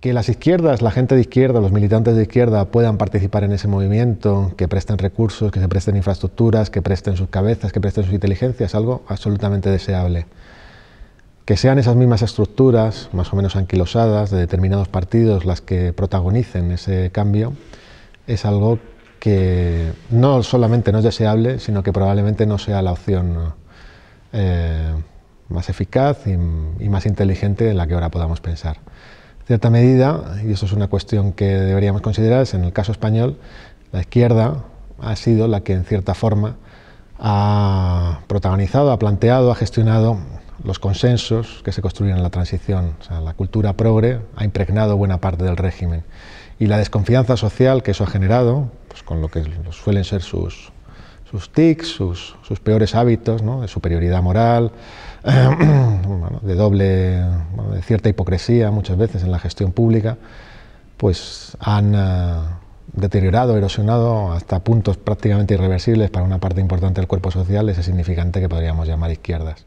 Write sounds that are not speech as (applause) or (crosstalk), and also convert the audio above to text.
que las izquierdas, la gente de izquierda, los militantes de izquierda puedan participar en ese movimiento, que presten recursos, que se presten infraestructuras, que presten sus cabezas, que presten su inteligencia, es algo absolutamente deseable. Que sean esas mismas estructuras, más o menos anquilosadas, de determinados partidos las que protagonicen ese cambio, es algo que no solamente no es deseable, sino que probablemente no sea la opción eh, más eficaz y más inteligente en la que ahora podamos pensar cierta medida, y eso es una cuestión que deberíamos considerar, es en el caso español, la izquierda ha sido la que en cierta forma ha protagonizado, ha planteado, ha gestionado los consensos que se construyen en la transición. O la cultura progre ha impregnado buena parte del régimen. Y la desconfianza social que eso ha generado, pues con lo que suelen ser sus, sus tics, sus, sus peores hábitos, de superioridad moral, (clears throat) de doble cierta hipocresía muchas veces en la gestión pública, pues han eh, deteriorado, erosionado hasta puntos prácticamente irreversibles para una parte importante del cuerpo social, ese significante que podríamos llamar izquierdas.